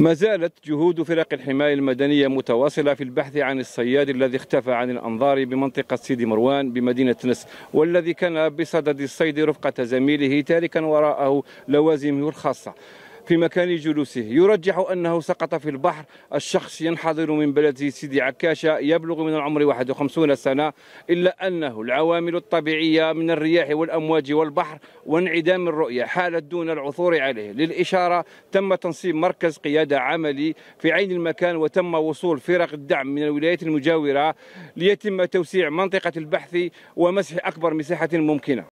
ما زالت جهود فرق الحماية المدنية متواصلة في البحث عن الصياد الذي اختفى عن الأنظار بمنطقة سيدي مروان بمدينة نس والذي كان بصدد الصيد رفقة زميله تاركا وراءه لوازمه الخاصة في مكان جلوسه يرجح أنه سقط في البحر الشخص ينحدر من بلده سيدي عكاشة يبلغ من العمر 51 سنة إلا أنه العوامل الطبيعية من الرياح والأمواج والبحر وانعدام الرؤية حالت دون العثور عليه للإشارة تم تنصيب مركز قيادة عملي في عين المكان وتم وصول فرق الدعم من الولايات المجاورة ليتم توسيع منطقة البحث ومسح أكبر مساحة ممكنة